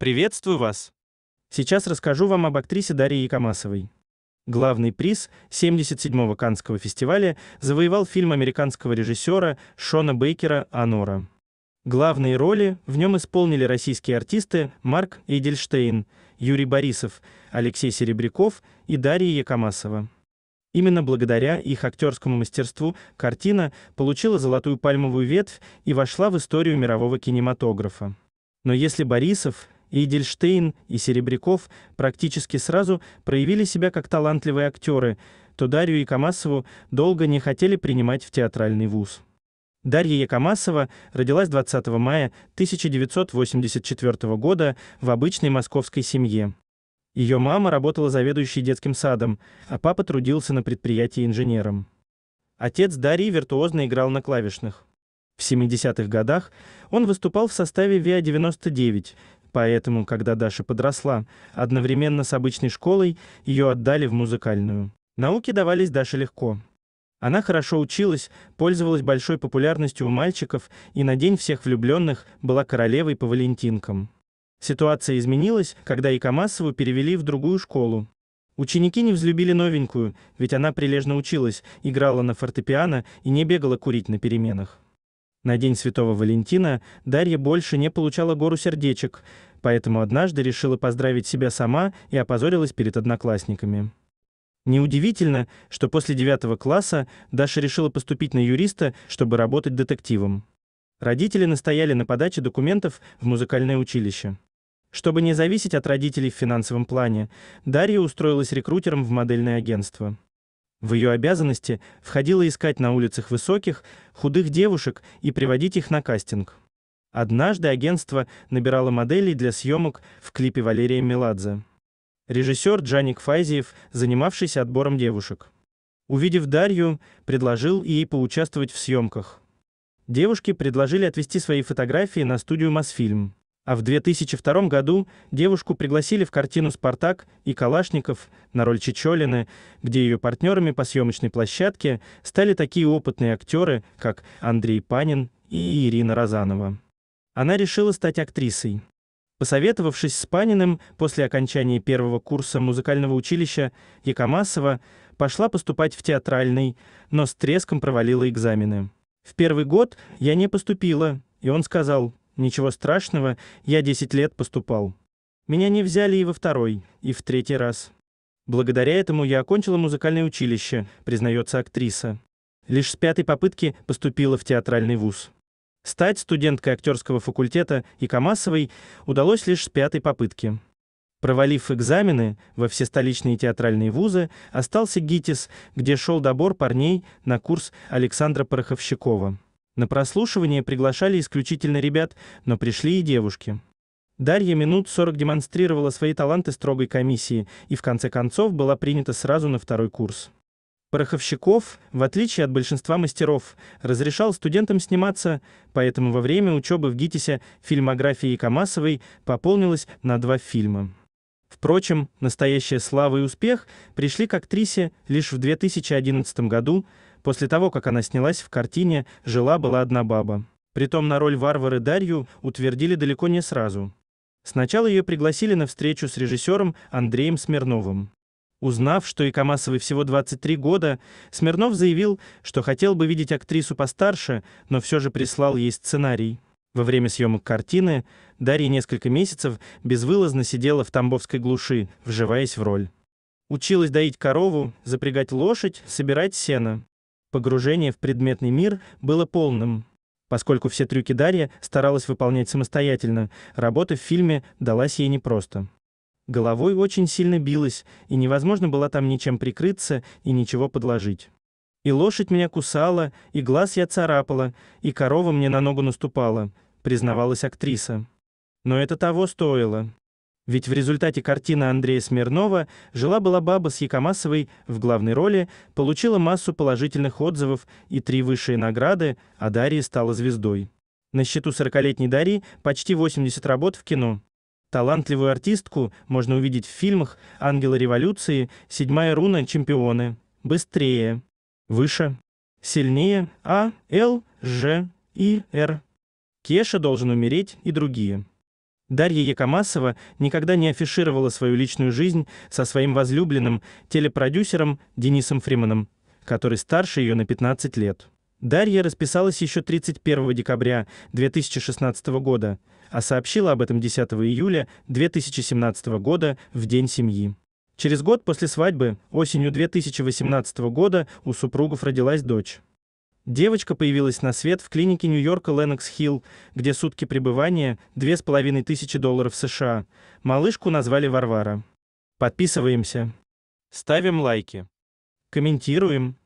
Приветствую вас! Сейчас расскажу вам об актрисе Дарье Якомасовой. Главный приз 77-го Каннского фестиваля завоевал фильм американского режиссера Шона Бейкера «Анора». Главные роли в нем исполнили российские артисты Марк Эдельштейн, Юрий Борисов, Алексей Серебряков и Дарья Якомасова. Именно благодаря их актерскому мастерству картина получила золотую пальмовую ветвь и вошла в историю мирового кинематографа. Но если Борисов и Эдельштейн, и Серебряков практически сразу проявили себя как талантливые актеры, то Дарью Камасову долго не хотели принимать в театральный вуз. Дарья Якомасова родилась 20 мая 1984 года в обычной московской семье. Ее мама работала заведующей детским садом, а папа трудился на предприятии инженером. Отец Дарьи виртуозно играл на клавишных. В 70-х годах он выступал в составе ВИА-99, Поэтому, когда Даша подросла, одновременно с обычной школой ее отдали в музыкальную. Науки давались Даше легко. Она хорошо училась, пользовалась большой популярностью у мальчиков и на день всех влюбленных была королевой по валентинкам. Ситуация изменилась, когда Икамасову перевели в другую школу. Ученики не взлюбили новенькую, ведь она прилежно училась, играла на фортепиано и не бегала курить на переменах. На день Святого Валентина Дарья больше не получала гору сердечек, поэтому однажды решила поздравить себя сама и опозорилась перед одноклассниками. Неудивительно, что после девятого класса Даша решила поступить на юриста, чтобы работать детективом. Родители настояли на подаче документов в музыкальное училище. Чтобы не зависеть от родителей в финансовом плане, Дарья устроилась рекрутером в модельное агентство. В ее обязанности входило искать на улицах высоких, худых девушек и приводить их на кастинг. Однажды агентство набирало моделей для съемок в клипе Валерия Меладзе. Режиссер Джаник Файзиев, занимавшийся отбором девушек, увидев Дарью, предложил ей поучаствовать в съемках. Девушки предложили отвезти свои фотографии на студию Мосфильм. А в 2002 году девушку пригласили в картину «Спартак» и «Калашников» на роль Чичолины, где ее партнерами по съемочной площадке стали такие опытные актеры, как Андрей Панин и Ирина Разанова. Она решила стать актрисой. Посоветовавшись с Паниным после окончания первого курса музыкального училища Якомасова, пошла поступать в театральный, но с треском провалила экзамены. В первый год я не поступила, и он сказал: Ничего страшного, я 10 лет поступал. Меня не взяли и во второй, и в третий раз. Благодаря этому я окончила музыкальное училище, признается актриса. Лишь с пятой попытки поступила в театральный вуз. Стать студенткой актерского факультета и Камасовой удалось лишь с пятой попытки. Провалив экзамены во все столичные театральные вузы, остался ГИТИС, где шел добор парней на курс Александра Пороховщикова. На прослушивание приглашали исключительно ребят, но пришли и девушки. Дарья минут 40 демонстрировала свои таланты строгой комиссии и в конце концов была принята сразу на второй курс. Пороховщиков, в отличие от большинства мастеров, разрешал студентам сниматься, поэтому во время учебы в ГИТИСе фильмография Камасовой пополнилась на два фильма. Впрочем, настоящая слава и успех пришли к актрисе лишь в 2011 году, После того, как она снялась в картине «Жила-была одна баба». Притом на роль Варвары Дарью утвердили далеко не сразу. Сначала ее пригласили на встречу с режиссером Андреем Смирновым. Узнав, что и Камасовой всего 23 года, Смирнов заявил, что хотел бы видеть актрису постарше, но все же прислал ей сценарий. Во время съемок картины Дарья несколько месяцев безвылазно сидела в Тамбовской глуши, вживаясь в роль. Училась доить корову, запрягать лошадь, собирать сено. Погружение в предметный мир было полным. Поскольку все трюки Дарья старалась выполнять самостоятельно, работа в фильме далась ей непросто. Головой очень сильно билась, и невозможно было там ничем прикрыться и ничего подложить. И лошадь меня кусала, и глаз я царапала, и корова мне на ногу наступала, признавалась актриса. Но это того стоило. Ведь в результате картины Андрея Смирнова «Жила-была баба» с Якомасовой в главной роли получила массу положительных отзывов и три высшие награды, а Дарья стала звездой. На счету сорокалетней летней Дарьи почти 80 работ в кино. Талантливую артистку можно увидеть в фильмах «Ангелы революции», «Седьмая руна», «Чемпионы», «Быстрее», «Выше», «Сильнее», «А», «Л», «Ж» и «Р». «Кеша должен умереть» и другие. Дарья Якомасова никогда не афишировала свою личную жизнь со своим возлюбленным, телепродюсером Денисом Фриманом, который старше ее на 15 лет. Дарья расписалась еще 31 декабря 2016 года, а сообщила об этом 10 июля 2017 года в День семьи. Через год после свадьбы, осенью 2018 года, у супругов родилась дочь. Девочка появилась на свет в клинике Нью-Йорка Ленокс-Хилл, где сутки пребывания – 2500 долларов США. Малышку назвали Варвара. Подписываемся. Ставим лайки. Комментируем.